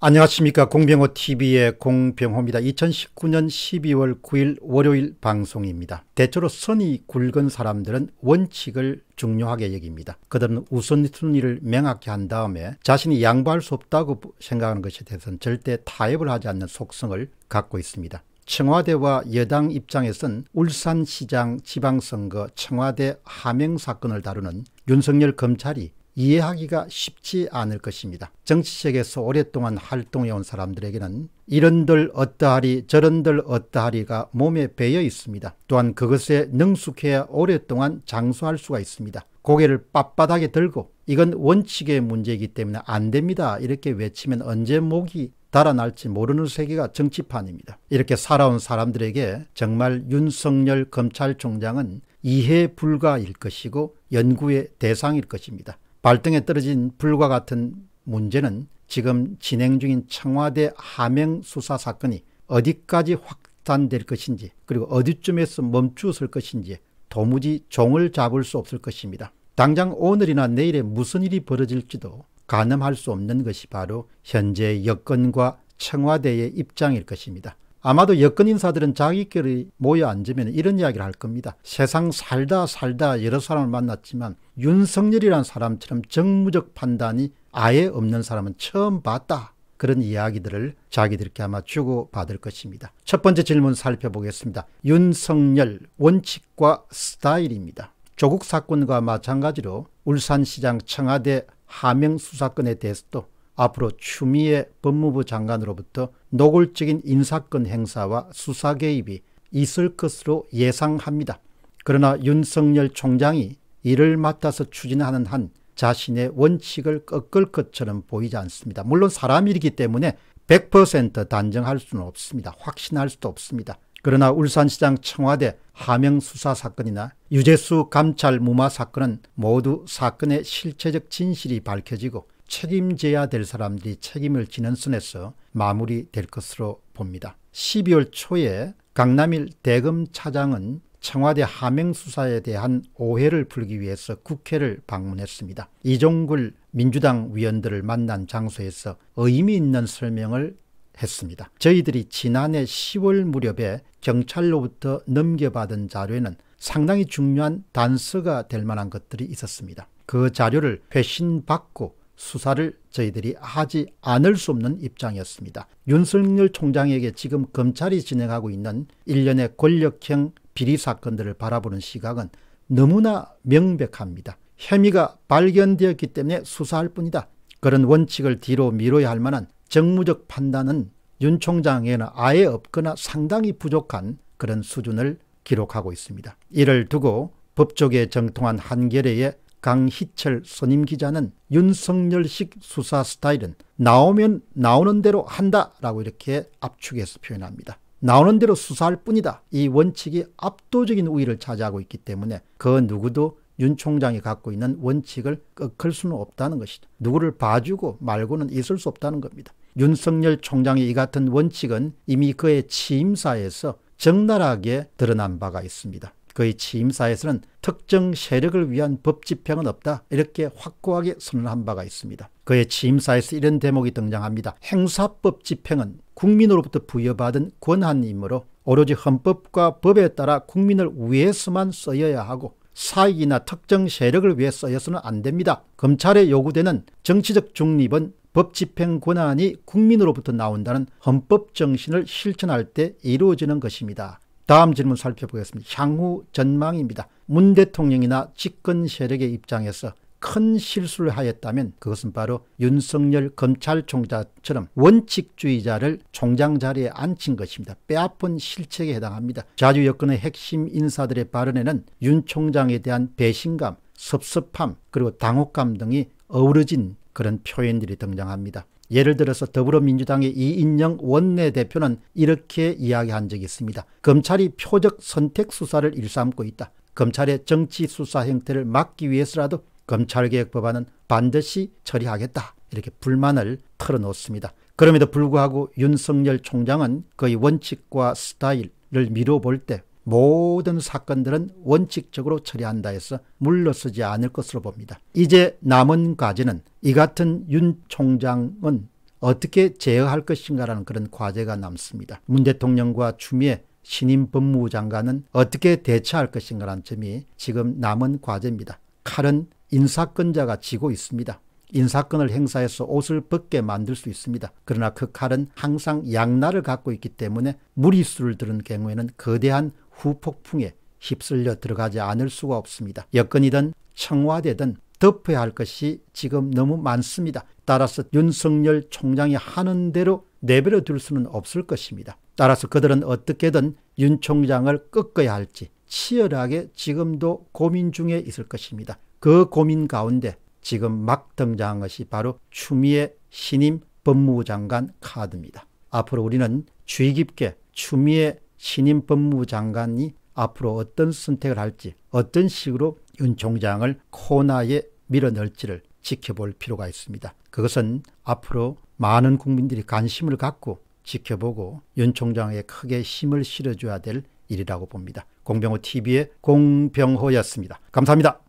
안녕하십니까 공병호 TV의 공병호입니다. 2019년 12월 9일 월요일 방송입니다. 대체로 선이 굵은 사람들은 원칙을 중요하게 여깁니다. 그들은 우선순위를 명확히 한 다음에 자신이 양보할 수 없다고 생각하는 것에 대해서는 절대 타협을 하지 않는 속성을 갖고 있습니다. 청와대와 여당 입장에선 울산시장 지방선거 청와대 하명 사건을 다루는 윤석열 검찰이 이해하기가 쉽지 않을 것입니다. 정치책에서 오랫동안 활동해온 사람들에게는 이런들 어떠하리 저런들 어떠하리가 몸에 배어 있습니다. 또한 그것에 능숙해야 오랫동안 장수할 수가 있습니다. 고개를 빳빳하게 들고 이건 원칙의 문제이기 때문에 안 됩니다. 이렇게 외치면 언제 목이 달아날지 모르는 세계가 정치판입니다. 이렇게 살아온 사람들에게 정말 윤석열 검찰총장은 이해 불가일 것이고 연구의 대상일 것입니다. 발등에 떨어진 불과 같은 문제는 지금 진행 중인 청와대 하명 수사 사건이 어디까지 확산될 것인지 그리고 어디쯤에서 멈추었을 것인지 도무지 종을 잡을 수 없을 것입니다. 당장 오늘이나 내일에 무슨 일이 벌어질지도 가늠할 수 없는 것이 바로 현재 여건과 청와대의 입장일 것입니다. 아마도 여권 인사들은 자기끼리 모여 앉으면 이런 이야기를 할 겁니다. 세상 살다 살다 여러 사람을 만났지만 윤석열이란 사람처럼 정무적 판단이 아예 없는 사람은 처음 봤다. 그런 이야기들을 자기들께 아마 주고받을 것입니다. 첫 번째 질문 살펴보겠습니다. 윤석열 원칙과 스타일입니다. 조국 사건과 마찬가지로 울산시장 청와대 하명 수사건에 대해서도 앞으로 추미애 법무부 장관으로부터 노골적인 인사권 행사와 수사 개입이 있을 것으로 예상합니다. 그러나 윤석열 총장이 이를 맡아서 추진하는 한 자신의 원칙을 꺾을 것처럼 보이지 않습니다. 물론 사람이기 때문에 100% 단정할 수는 없습니다. 확신할 수도 없습니다. 그러나 울산시장 청와대 하명 수사 사건이나 유재수 감찰 무마 사건은 모두 사건의 실체적 진실이 밝혀지고 책임져야 될 사람들이 책임을 지는 선에서 마무리될 것으로 봅니다. 12월 초에 강남일 대검 차장은 청와대 하명 수사에 대한 오해를 풀기 위해서 국회를 방문했습니다. 이종글 민주당 위원들을 만난 장소에서 의미 있는 설명을 했습니다. 저희들이 지난해 10월 무렵에 경찰로부터 넘겨받은 자료에는 상당히 중요한 단서가 될 만한 것들이 있었습니다. 그 자료를 회신받고 수사를 저희들이 하지 않을 수 없는 입장이었습니다. 윤석열 총장에게 지금 검찰이 진행하고 있는 일련의 권력형 비리 사건들을 바라보는 시각은 너무나 명백합니다. 혐의가 발견되었기 때문에 수사할 뿐이다. 그런 원칙을 뒤로 미뤄야 할 만한 정무적 판단은 윤 총장에는 아예 없거나 상당히 부족한 그런 수준을 기록하고 있습니다. 이를 두고 법조계 정통한 한결레의 강희철 손님 기자는 윤석열식 수사 스타일은 나오면 나오는 대로 한다라고 이렇게 압축해서 표현합니다. 나오는 대로 수사할 뿐이다. 이 원칙이 압도적인 우위를 차지하고 있기 때문에 그 누구도 윤 총장이 갖고 있는 원칙을 꺾을 수는 없다는 것이죠. 누구를 봐주고 말고는 있을 수 없다는 겁니다. 윤석열 총장의 이 같은 원칙은 이미 그의 취임사에서 적나라하게 드러난 바가 있습니다. 그의 취임사에서는 특정 세력을 위한 법 집행은 없다 이렇게 확고하게 선언한 바가 있습니다. 그의 취임사에서 이런 대목이 등장합니다. 행사법 집행은 국민으로부터 부여받은 권한이므로 오로지 헌법과 법에 따라 국민을 위해서만 써야 하고 사익이나 특정 세력을 위해 써여서는 안 됩니다. 검찰에 요구되는 정치적 중립은 법 집행 권한이 국민으로부터 나온다는 헌법 정신을 실천할 때 이루어지는 것입니다. 다음 질문 살펴보겠습니다. 향후 전망입니다. 문 대통령이나 집권 세력의 입장에서 큰 실수를 하였다면 그것은 바로 윤석열 검찰총장처럼 원칙주의자를 총장 자리에 앉힌 것입니다. 빼앗은 실책에 해당합니다. 자주 여권의 핵심 인사들의 발언에는 윤 총장에 대한 배신감, 섭섭함 그리고 당혹감 등이 어우러진 그런 표현들이 등장합니다. 예를 들어서 더불어민주당의 이인영 원내대표는 이렇게 이야기한 적이 있습니다. 검찰이 표적 선택 수사를 일삼고 있다. 검찰의 정치 수사 형태를 막기 위해서라도 검찰개혁 법안은 반드시 처리하겠다. 이렇게 불만을 털어놓습니다. 그럼에도 불구하고 윤석열 총장은 거의 원칙과 스타일을 미뤄볼 때 모든 사건들은 원칙적으로 처리한다 해서 물러서지 않을 것으로 봅니다. 이제 남은 과제는 이 같은 윤 총장은 어떻게 제어할 것인가라는 그런 과제가 남습니다. 문 대통령과 추미애 신임 법무부 장관은 어떻게 대처할 것인가라는 점이 지금 남은 과제입니다. 칼은 인사권자가 쥐고 있습니다. 인사권을 행사해서 옷을 벗게 만들 수 있습니다. 그러나 그 칼은 항상 양날을 갖고 있기 때문에 무리수를 들은 경우에는 거대한 후폭풍에 휩쓸려 들어가지 않을 수가 없습니다. 여건이든 청와대든 덮어야 할 것이 지금 너무 많습니다. 따라서 윤석열 총장이 하는 대로 내버려 둘 수는 없을 것입니다. 따라서 그들은 어떻게든 윤 총장을 꺾어야 할지 치열하게 지금도 고민 중에 있을 것입니다. 그 고민 가운데 지금 막 등장한 것이 바로 추미애 신임 법무부 장관 카드입니다. 앞으로 우리는 주의 깊게 추미애 신임 법무 장관이 앞으로 어떤 선택을 할지 어떤 식으로 윤 총장을 코나에 밀어넣을지를 지켜볼 필요가 있습니다. 그것은 앞으로 많은 국민들이 관심을 갖고 지켜보고 윤 총장에 크게 힘을 실어줘야 될 일이라고 봅니다. 공병호TV의 공병호였습니다. 감사합니다.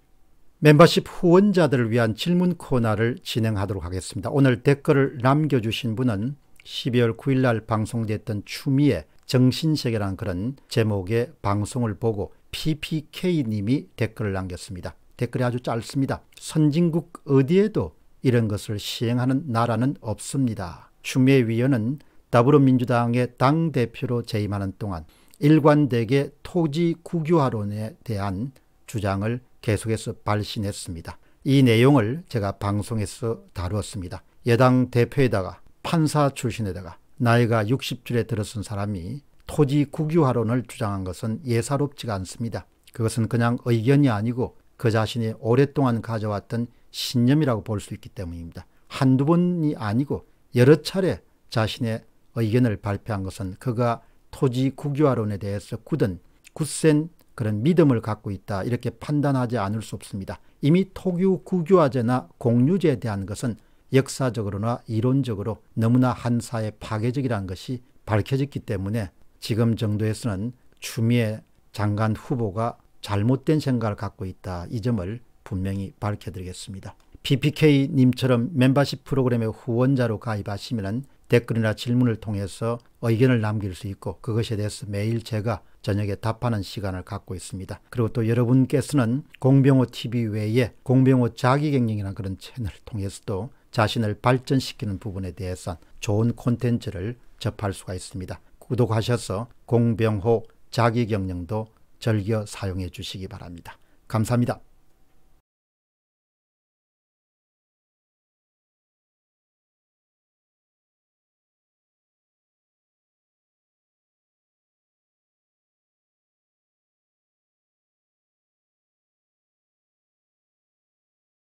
멤버십 후원자들을 위한 질문 코너를 진행하도록 하겠습니다. 오늘 댓글을 남겨주신 분은 12월 9일 날 방송됐던 추미애 정신세계라는 그런 제목의 방송을 보고 PPK님이 댓글을 남겼습니다. 댓글이 아주 짧습니다. 선진국 어디에도 이런 것을 시행하는 나라는 없습니다. 추미애 위원은 더불어민주당의 당대표로 재임하는 동안 일관되게 토지 국유화론에 대한 주장을 계속해서 발신했습니다. 이 내용을 제가 방송에서 다루었습니다. 여당 대표에다가 판사 출신에다가 나이가 60줄에 들어선 사람이 토지 국유화론을 주장한 것은 예사롭지가 않습니다. 그것은 그냥 의견이 아니고 그 자신이 오랫동안 가져왔던 신념이라고 볼 수 있기 때문입니다. 한두 번이 아니고 여러 차례 자신의 의견을 발표한 것은 그가 토지 국유화론에 대해서 굳은 굳센 그런 믿음을 갖고 있다 이렇게 판단하지 않을 수 없습니다. 이미 토규 국유화제나 공유제에 대한 것은 역사적으로나 이론적으로 너무나 한 사회 파괴적이라는 것이 밝혀졌기 때문에 지금 정도에서는 추미애 장관 후보가 잘못된 생각을 갖고 있다. 이 점을 분명히 밝혀드리겠습니다. PPK님처럼 멤버십 프로그램의 후원자로 가입하시면 댓글이나 질문을 통해서 의견을 남길 수 있고 그것에 대해서 매일 제가 저녁에 답하는 시간을 갖고 있습니다. 그리고 또 여러분께서는 공병호 TV 외에 공병호 자기경영이라는 그런 채널을 통해서도 자신을 발전시키는 부분에 대해선 좋은 콘텐츠를 접할 수가 있습니다. 구독하셔서 공병호 자기경영도 즐겨 사용해 주시기 바랍니다. 감사합니다.